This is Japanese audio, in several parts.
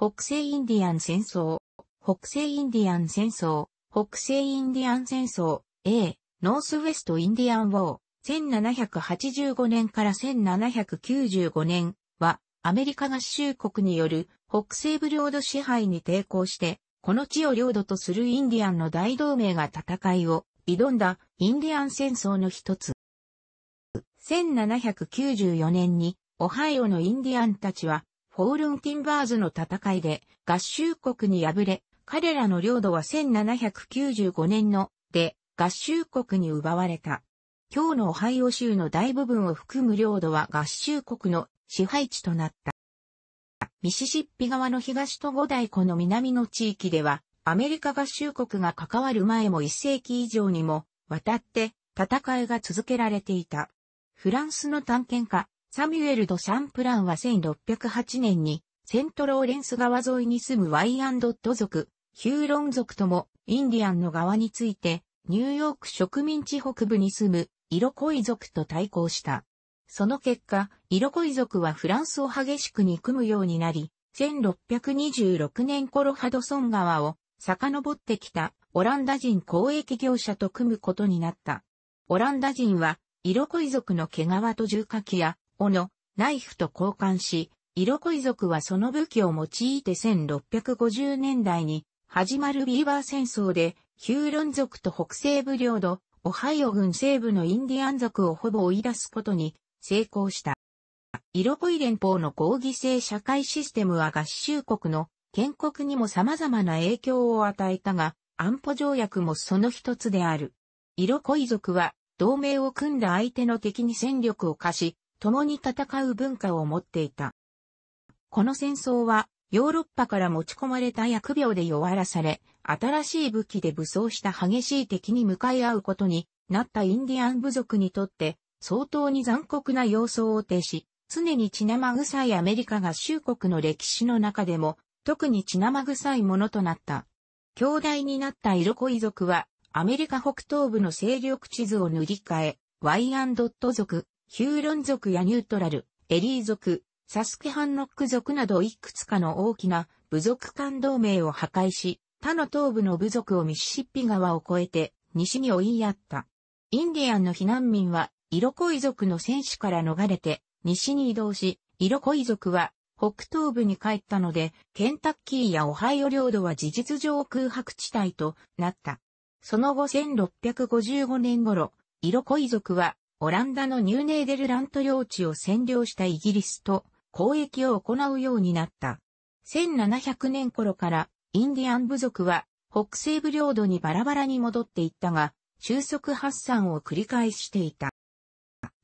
北西インディアン戦争、北西インディアン戦争、北西インディアン戦争、A、ノースウェストインディアンウォー、1785年から1795年は、アメリカ合衆国による北西部領土支配に抵抗して、この地を領土とするインディアンの大同盟が戦いを挑んだインディアン戦争の一つ。1794年に、オハイオのインディアンたちは、ホールンティンバーズの戦いで合衆国に敗れ、彼らの領土は1795年ので合衆国に奪われた。今日のオハイオ州の大部分を含む領土は合衆国の支配地となった。ミシシッピ川の東と五大湖の南の地域では、アメリカ合衆国が関わる前も1世紀以上にも、渡って戦いが続けられていた。フランスの探検家、サミュエル・ド・シャンプランは1608年に、セントローレンス川沿いに住むワイアンドット族、ヒューロン族とも、インディアンの側について、ニューヨーク植民地北部に住む、イロコイ族と対抗した。その結果、イロコイ族はフランスを激しく憎むようになり、1626年頃ハドソン川を遡ってきたオランダ人交易業者と組むことになった。オランダ人は、イロコイ族の毛皮と重火器や斧、ナイフと交換し、イロコイ族はその武器を用いて1650年代に始まるビーバー戦争で、ヒューロン族と北西部領土、オハイオ軍西部のインディアン族をほぼ追い出すことに成功した。イロコイ連邦の合議制社会システムは合衆国の建国にも様々な影響を与えたが、安保条約もその一つである。イロコイ族は同盟を組んだ相手の敵に戦力を貸し、共に戦う文化を持っていた。この戦争は、ヨーロッパから持ち込まれた薬病で弱らされ、新しい武器で武装した激しい敵に向かい合うことになったインディアン部族にとって、相当に残酷な様相を呈し、常に血生臭いアメリカ合衆国の歴史の中でも、特に血生臭いものとなった。兄弟になったイ恋コイ族は、アメリカ北東部の勢力地図を塗り替え、ワイアンドット族、ヒューロン族やニュートラル、エリー族、サスケハンノック族などいくつかの大きな部族間同盟を破壊し、他の東部の部族をミシシッピ川を越えて西に追いやった。インディアンの避難民は、イロコイ族の戦士から逃れて西に移動し、イロコイ族は北東部に帰ったので、ケンタッキーやオハイオ領土は事実上空白地帯となった。その後1655年頃、イロコイ族はオランダのニューネーデルラント領地を占領したイギリスと交易を行うようになった。1700年頃からインディアン部族は北西部領土にバラバラに戻っていったが、収束発散を繰り返していた。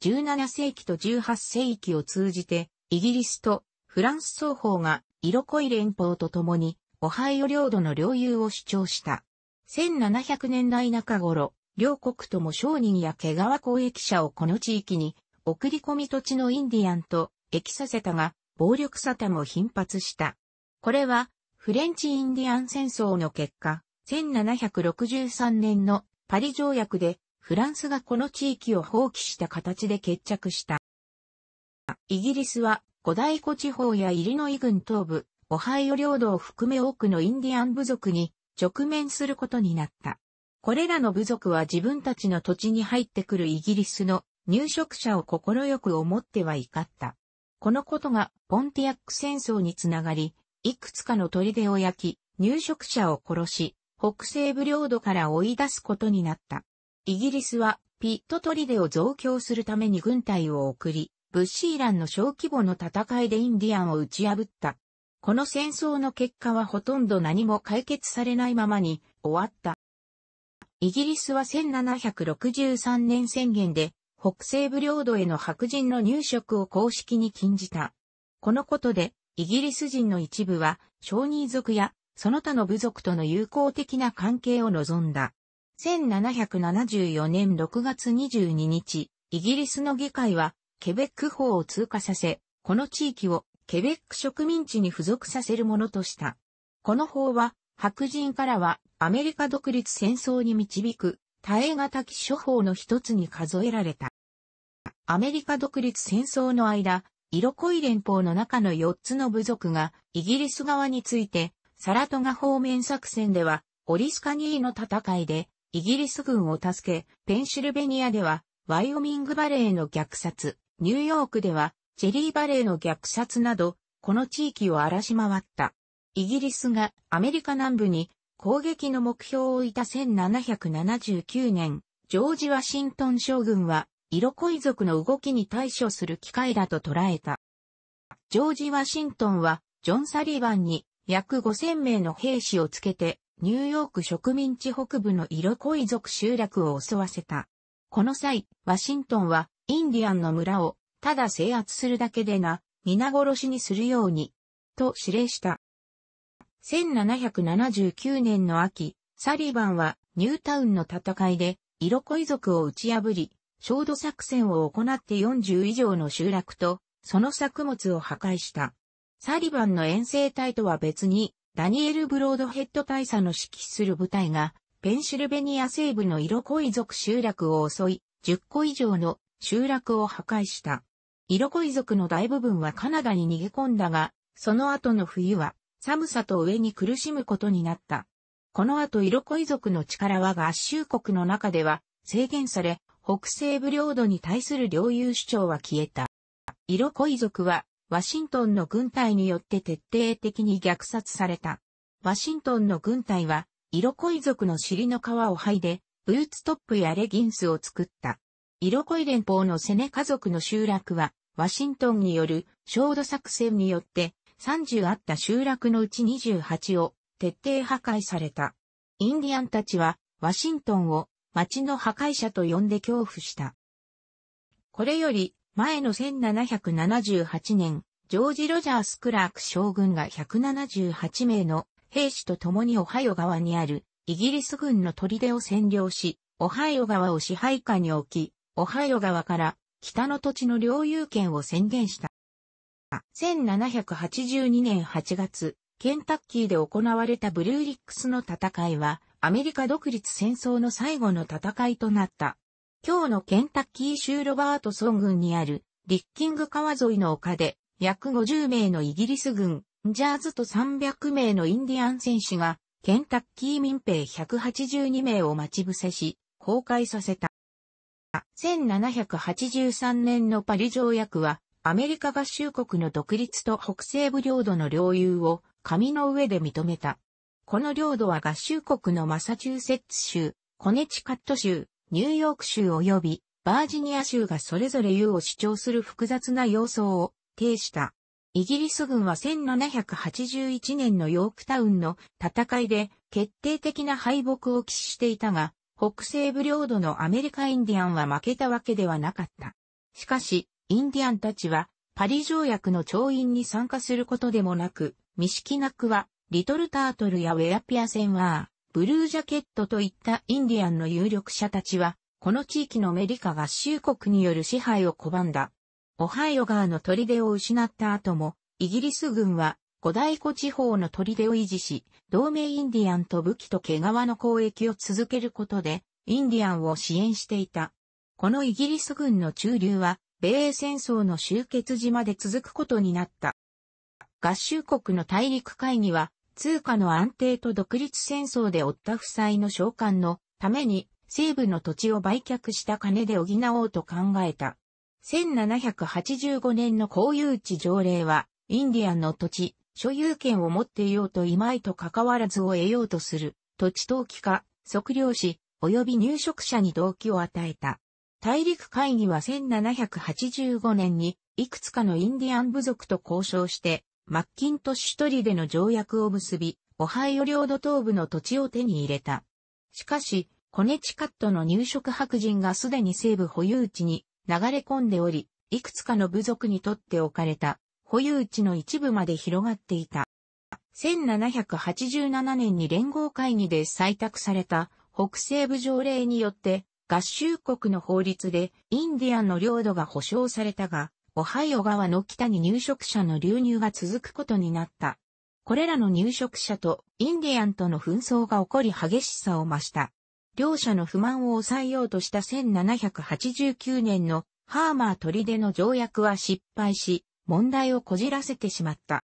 17世紀と18世紀を通じて、イギリスとフランス双方が色濃い連邦と共にオハイオ領土の領有を主張した。1700年代中頃、両国とも商人や毛皮交易者をこの地域に送り込み土地のインディアンと駅させたが、暴力沙汰も頻発した。これは、フレンチインディアン戦争の結果、1763年のパリ条約でフランスがこの地域を放棄した形で決着した。イギリスは五大湖地方やイリノイ郡東部、オハイオ領土を含め多くのインディアン部族に直面することになった。これらの部族は自分たちの土地に入ってくるイギリスの入植者を心よく思っては怒った。このことがポンティアック戦争につながり、いくつかの砦を焼き、入植者を殺し、北西部領土から追い出すことになった。イギリスはピット砦を増強するために軍隊を送り、ブッシーランの小規模の戦いでインディアンを打ち破った。この戦争の結果はほとんど何も解決されないままに終わった。イギリスは1763年宣言で、北西部領土への白人の入植を公式に禁じた。このことで、イギリス人の一部は、小児族や、その他の部族との友好的な関係を望んだ。1774年6月22日、イギリスの議会は、ケベック法を通過させ、この地域をケベック植民地に付属させるものとした。この法は、白人からはアメリカ独立戦争に導く耐え難き処方の一つに数えられた。アメリカ独立戦争の間、色濃い連邦の中の4つの部族がイギリス側について、サラトガ方面作戦ではオリスカニーの戦いでイギリス軍を助け、ペンシルベニアではワイオミングバレーの虐殺、ニューヨークではチェリーバレーの虐殺など、この地域を荒らし回った。イギリスがアメリカ南部に攻撃の目標を置いた1779年、ジョージ・ワシントン将軍は、色恋族の動きに対処する機会だと捉えた。ジョージ・ワシントンは、ジョン・サリバンに約5000名の兵士をつけて、ニューヨーク植民地北部の色恋族集落を襲わせた。この際、ワシントンは、インディアンの村を、ただ制圧するだけでな、皆殺しにするように、と指令した。1779年の秋、サリバンはニュータウンの戦いで、イロコイ族を打ち破り、焦土作戦を行って40以上の集落と、その作物を破壊した。サリバンの遠征隊とは別に、ダニエル・ブロードヘッド大佐の指揮する部隊が、ペンシルベニア西部のイロコイ族集落を襲い、10個以上の集落を破壊した。イロコイ族の大部分はカナダに逃げ込んだが、その後の冬は寒さと上に苦しむことになった。この後色恋族の力は合衆国の中では制限され、北西部領土に対する領有主張は消えた。色恋族はワシントンの軍隊によって徹底的に虐殺された。ワシントンの軍隊は、色恋族の尻の皮を剥いで、ブーツトップやレギンスを作った。色恋連邦のセネ家族の集落は、ワシントンによる焦土作戦によって30あった集落のうち28を徹底破壊された。インディアンたちはワシントンを町の破壊者と呼んで恐怖した。これより前の1778年、ジョージ・ロジャース・クラーク将軍が178名の兵士と共にオハイオ川にあるイギリス軍の砦を占領し、オハイオ川を支配下に置き、オハイオ川から北の土地の領有権を宣言した。1782年8月、ケンタッキーで行われたブルーリックスの戦いは、アメリカ独立戦争の最後の戦いとなった。今日のケンタッキー州ロバートソン軍にある、リッキング川沿いの丘で、約50名のイギリス軍、ジャーズと300名のインディアン戦士が、ケンタッキー民兵182名を待ち伏せし、公開させた。1783年のパリ条約は、アメリカ合衆国の独立と北西部領土の領有を紙の上で認めた。この領土は合衆国のマサチューセッツ州、コネチカット州、ニューヨーク州及びバージニア州がそれぞれ有を主張する複雑な様相を呈した。イギリス軍は1781年のヨークタウンの戦いで決定的な敗北を死していたが、北西部領土のアメリカインディアンは負けたわけではなかった。しかし、インディアンたちは、パリ条約の調印に参加することでもなく、ミシキナクは、リトルタートルやウェアピアセンワー、ブルージャケットといったインディアンの有力者たちは、この地域のメリカ合衆国による支配を拒んだ。オハイオ川の砦を失った後も、イギリス軍は、五大湖地方の砦を維持し、同盟インディアンと武器と毛皮の交易を続けることで、インディアンを支援していた。このイギリス軍の駐留は、米英戦争の終結時まで続くことになった。合衆国の大陸会議は、通貨の安定と独立戦争で負った負債の償還のために西部の土地を売却した金で補おうと考えた。1785年の公有地条例は、インディアンの土地、所有権を持っていようといまいと関わらずを得ようとする、土地投機化、測量士、及び入植者に動機を与えた。大陸会議は1785年に、いくつかのインディアン部族と交渉して、マッキントッシュトリでの条約を結び、オハイオ領土東部の土地を手に入れた。しかし、コネチカットの入植白人がすでに西部保有地に流れ込んでおり、いくつかの部族にとって置かれた保有地の一部まで広がっていた。1787年に連合会議で採択された北西部条例によって合衆国の法律でインディアンの領土が保障されたが、オハイオ川の北に入植者の流入が続くことになった。これらの入植者とインディアンとの紛争が起こり激しさを増した。両者の不満を抑えようとした1789年のハーマー取出の条約は失敗し、問題をこじらせてしまった。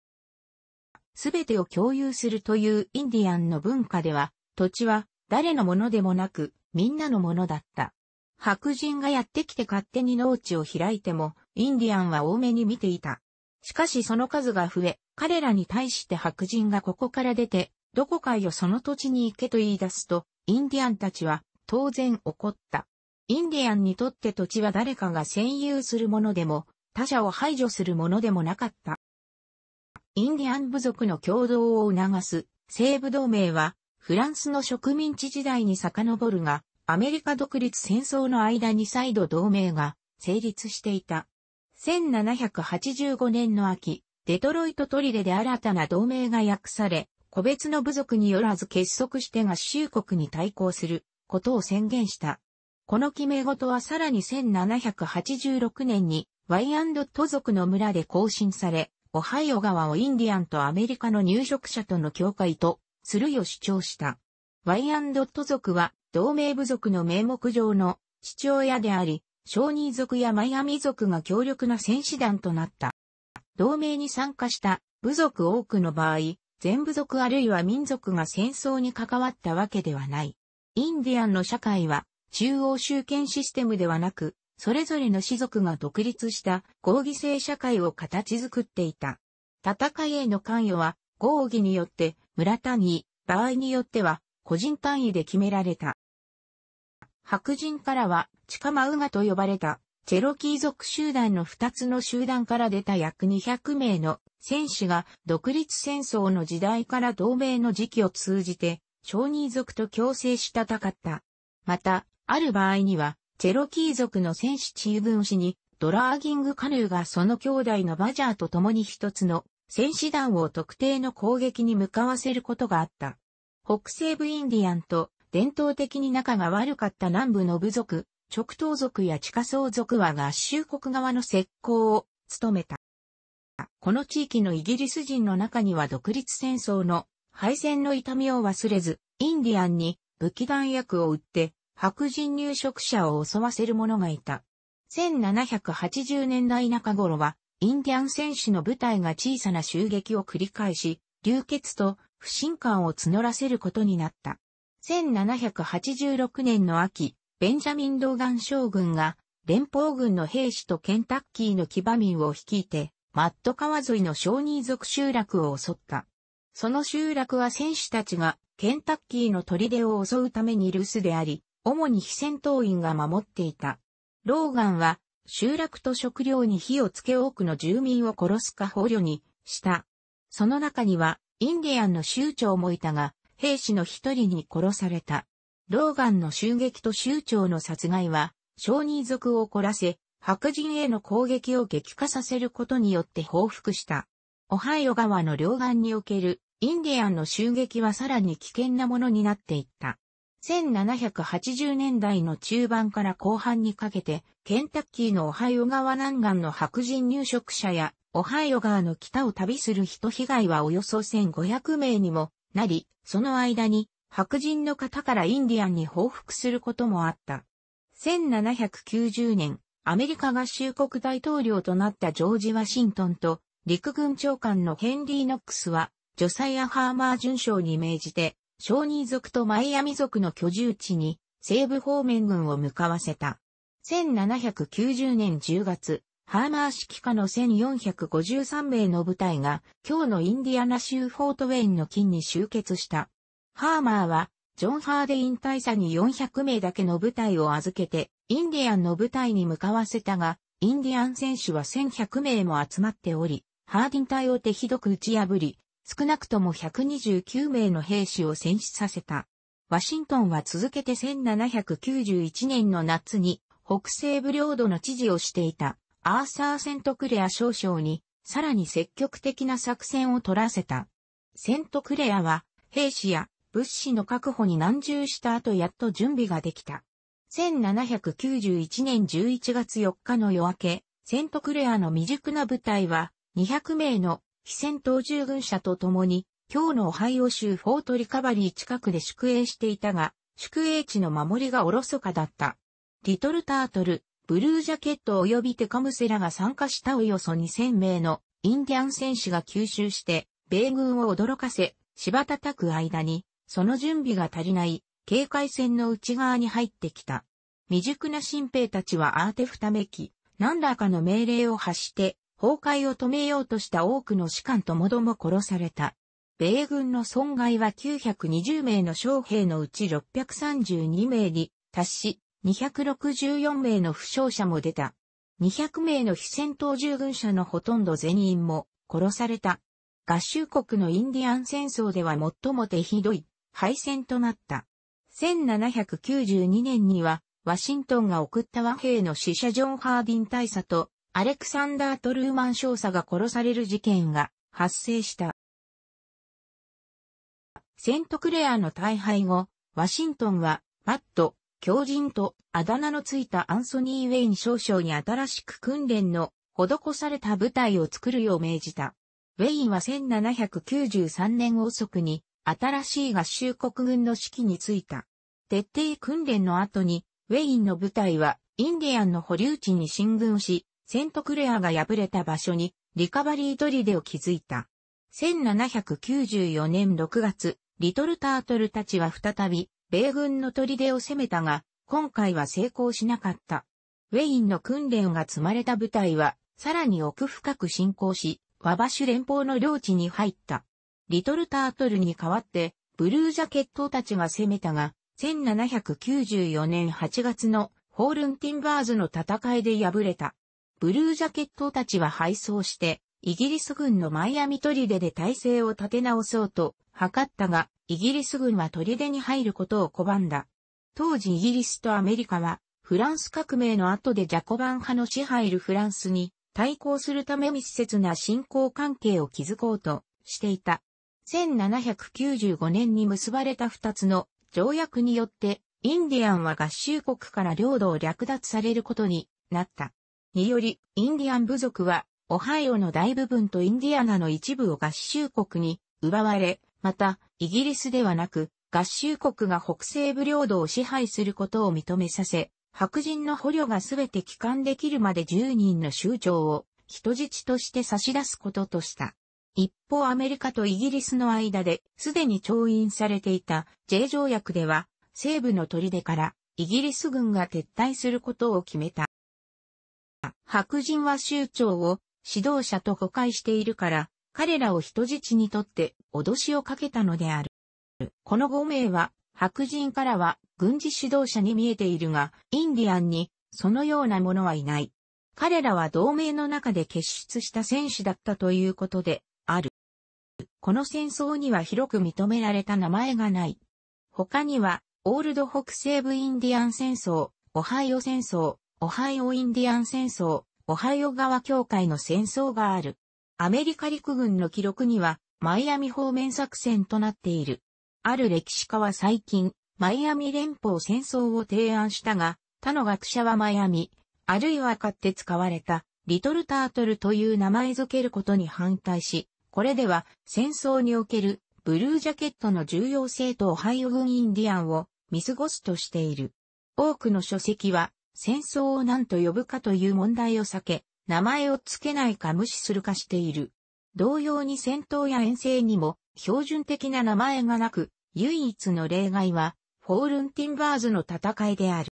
すべてを共有するというインディアンの文化では、土地は誰のものでもなく、みんなのものだった。白人がやってきて勝手に農地を開いても、インディアンは多めに見ていた。しかしその数が増え、彼らに対して白人がここから出て、どこかよその土地に行けと言い出すと、インディアンたちは当然怒った。インディアンにとって土地は誰かが占有するものでも、他者を排除するものでもなかった。インディアン部族の共同を促す西部同盟はフランスの植民地時代に遡るが、アメリカ独立戦争の間に再度同盟が成立していた。1785年の秋、デトロイトトリレで新たな同盟が訳され、個別の部族によらず結束して合衆国に対抗することを宣言した。この決め事はさらに1786年にワイアンドット族の村で更新され、オハイオ川をインディアンとアメリカの入植者との境界とするよ主張した。ワイアンドット族は同盟部族の名目上の父親であり、小人族やマイアミ族が強力な戦士団となった。同盟に参加した部族多くの場合、全部族あるいは民族が戦争に関わったわけではない。インディアンの社会は中央集権システムではなく、それぞれの氏族が独立した合議制社会を形作っていた。戦いへの関与は合議によって村単位、場合によっては個人単位で決められた。白人からはチカマウガと呼ばれたチェロキー族集団の2つの集団から出た約200名の戦士が独立戦争の時代から同盟の時期を通じて小人族と共生したたかった。また、ある場合には、チェロキー族の戦士チーブン氏に、ドラーギングカヌーがその兄弟のバジャーと共に一つの戦士団を特定の攻撃に向かわせることがあった。北西部インディアンと伝統的に仲が悪かった南部の部族、直東族や地下層族は合衆国側の石膏を務めた。この地域のイギリス人の中には独立戦争の敗戦の痛みを忘れず、インディアンに武器弾薬を売って白人入植者を襲わせる者がいた。1780年代中頃はインディアン戦士の部隊が小さな襲撃を繰り返し、流血と不信感を募らせることになった。1786年の秋、ベンジャミン・ドーガン将軍が、連邦軍の兵士とケンタッキーの騎馬民を率いて、マット川沿いの小人族集落を襲った。その集落は戦士たちがケンタッキーの砦を襲うために留守であり、主に非戦闘員が守っていた。ローガンは集落と食料に火をつけ多くの住民を殺すか捕虜にした。その中には、インディアンの州長もいたが、兵士の一人に殺された。ローガンの襲撃と州長の殺害は、小人族を怒らせ、白人への攻撃を激化させることによって報復した。オハイオ川の両岸におけるインディアンの襲撃はさらに危険なものになっていった。1780年代の中盤から後半にかけて、ケンタッキーのオハイオ川南岸の白人入植者や、オハイオ川の北を旅する人被害はおよそ1500名にもなり、その間に白人の方からインディアンに報復することもあった。1790年、アメリカ合衆国大統領となったジョージ・ワシントンと陸軍長官のヘンリー・ノックスは、ジョサイア・ハーマー准将に命じて、小人族とマイアミ族の居住地に西部方面軍を向かわせた。1790年10月、ハーマー指揮下の1453名の部隊が今日のインディアナ州フォートウェインの近に集結した。ハーマーはジョン・ハーデイン大佐に400名だけの部隊を預けて、インディアンの部隊に向かわせたが、インディアン選手は1100名も集まっており、ハーディン隊を手ひどく打ち破り、少なくとも129名の兵士を戦死させた。ワシントンは続けて1791年の夏に北西部領土の知事をしていたアーサー・セントクレア少将にさらに積極的な作戦を取らせた。セントクレアは兵士や物資の確保に難渋した後やっと準備ができた。1791年11月4日の夜明け、セントクレアの未熟な部隊は200名の非戦闘従軍者と共に、今日のオハイオ州フォートリカバリー近くで宿営していたが、宿営地の守りがおろそかだった。リトルタートル、ブルージャケット及びテカムセラが参加したおよそ2000名のインディアン戦士が吸収して、米軍を驚かせ、柴叩く間に、その準備が足りない警戒線の内側に入ってきた。未熟な新兵たちはアーテフためき、何らかの命令を発して、崩壊を止めようとした多くの士官ともども殺された。米軍の損害は920名の将兵のうち632名に達し、264名の負傷者も出た。200名の非戦闘従軍者のほとんど全員も殺された。合衆国のインディアン戦争では最も手ひどい敗戦となった。1792年には、ワシントンが送った和平の死者ジョン・ハーディン大佐とアレクサンダー・トルーマン少佐が殺される事件が発生した。セントクレアの大敗後、ワシントンは、マット、狂人とあだ名のついたアンソニー・ウェイン少将に新しく訓練の施された部隊を作るよう命じた。ウェインは1793年遅くに新しい合衆国軍の指揮に就いた。徹底訓練の後に、ウェインの部隊はインディアンの保留地に進軍し、セントクレアが敗れた場所にリカバリーデを築いた。1794年6月、リトルタートルたちは再び米軍の砦を攻めたが、今回は成功しなかった。ウェインの訓練が積まれた部隊は、さらに奥深く進行し、ワバシュ連邦の領地に入った。リトルタートルに代わって、ブルージャケットたちが攻めたが、1794年8月のホールンティンバーズの戦いで敗れた。ブルージャケットたちは敗走して、イギリス軍のマイアミトリデで体制を立て直そうと、図ったが、イギリス軍はトリデに入ることを拒んだ。当時イギリスとアメリカは、フランス革命の後でジャコバン派の支配るフランスに対抗するため密接な信仰関係を築こうとしていた。1795年に結ばれた二つの条約によって、インディアンは合衆国から領土を略奪されることになった。により、インディアン部族は、オハイオの大部分とインディアナの一部を合衆国に奪われ、また、イギリスではなく、合衆国が北西部領土を支配することを認めさせ、白人の捕虜がすべて帰還できるまで10人の酋長を人質として差し出すこととした。一方アメリカとイギリスの間で、すでに調印されていた J 条約では、西部の砦からイギリス軍が撤退することを決めた。白人は州長を指導者と誤解しているから、彼らを人質にとって脅しをかけたのである。この5名は白人からは軍事指導者に見えているが、インディアンにそのようなものはいない。彼らは同盟の中で結出した戦士だったということである。この戦争には広く認められた名前がない。他には、オールド北西部インディアン戦争、オハイオ戦争、オハイオインディアン戦争、オハイオ川協会の戦争がある。アメリカ陸軍の記録には、マイアミ方面作戦となっている。ある歴史家は最近、マイアミ連邦戦争を提案したが、他の学者はマイアミ、あるいは買って使われた、リトルタートルという名前付けることに反対し、これでは戦争におけるブルージャケットの重要性とオハイオ軍インディアンを見過ごすとしている。多くの書籍は戦争を何と呼ぶかという問題を避け、名前を付けないか無視するかしている。同様に戦闘や遠征にも標準的な名前がなく、唯一の例外は、フォールンティンバーズの戦いである。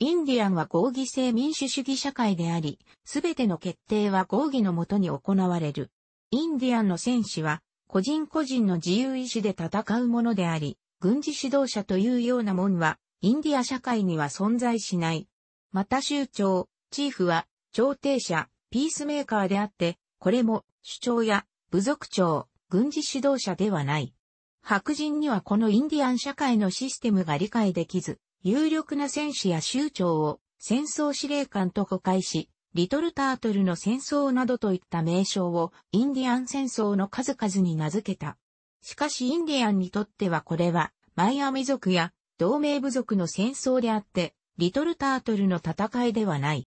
インディアンは合議制民主主義社会であり、すべての決定は合議のもとに行われる。インディアンの戦士は、個人個人の自由意志で戦うものであり、軍事指導者というようなもんは、インディア社会には存在しない。また州長、チーフは、調停者、ピースメーカーであって、これも、首長や、部族長、軍事指導者ではない。白人にはこのインディアン社会のシステムが理解できず、有力な戦士や州長を戦争司令官と誤解し、リトルタートルの戦争などといった名称をインディアン戦争の数々に名付けた。しかしインディアンにとってはこれはマイアミ族や同盟部族の戦争であって、リトルタートルの戦いではない。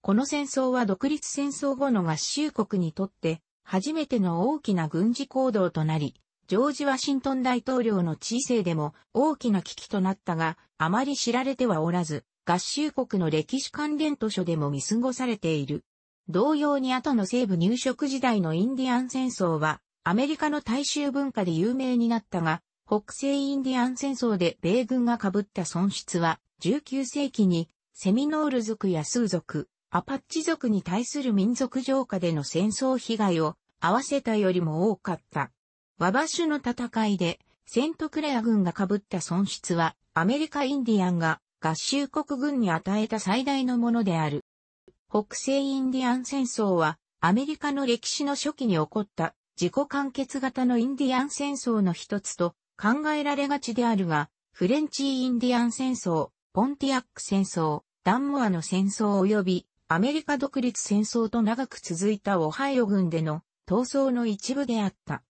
この戦争は独立戦争後の合衆国にとって初めての大きな軍事行動となり、ジョージ・ワシントン大統領の知性でも大きな危機となったが、あまり知られてはおらず、合衆国の歴史関連図書でも見過ごされている。同様に後の西部入植時代のインディアン戦争は、アメリカの大衆文化で有名になったが、北西インディアン戦争で米軍が被った損失は19世紀にセミノール族やスー族、アパッチ族に対する民族浄化での戦争被害を合わせたよりも多かった。ワバシュの戦いでセントクレア軍が被った損失はアメリカインディアンが合衆国軍に与えた最大のものである。北西インディアン戦争はアメリカの歴史の初期に起こった自己完結型のインディアン戦争の一つと考えられがちであるが、フレンチインディアン戦争、ポンティアック戦争、ダンモアの戦争及びアメリカ独立戦争と長く続いたオハイオ軍での闘争の一部であった。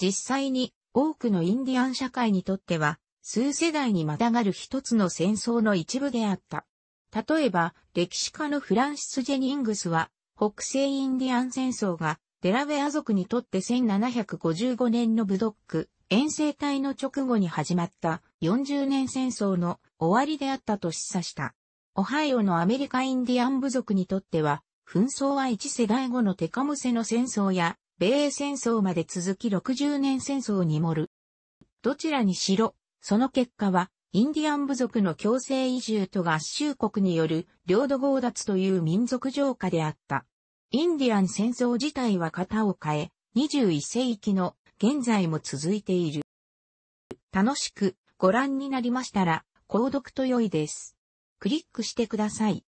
実際に多くのインディアン社会にとっては数世代にまたがる一つの戦争の一部であった。例えば歴史家のフランシス・ジェニングスは北西インディアン戦争がデラウェア族にとって1755年のブドック遠征隊の直後に始まった40年戦争の終わりであったと示唆した。オハイオのアメリカインディアン部族にとっては、紛争は一世代後のテカムセの戦争や、米英戦争まで続き60年戦争に盛る。どちらにしろ、その結果は、インディアン部族の強制移住と合衆国による領土強奪という民族浄化であった。インディアン戦争自体は型を変え、21世紀の現在も続いている。楽しくご覧になりましたら、購読と良いです。クリックしてください。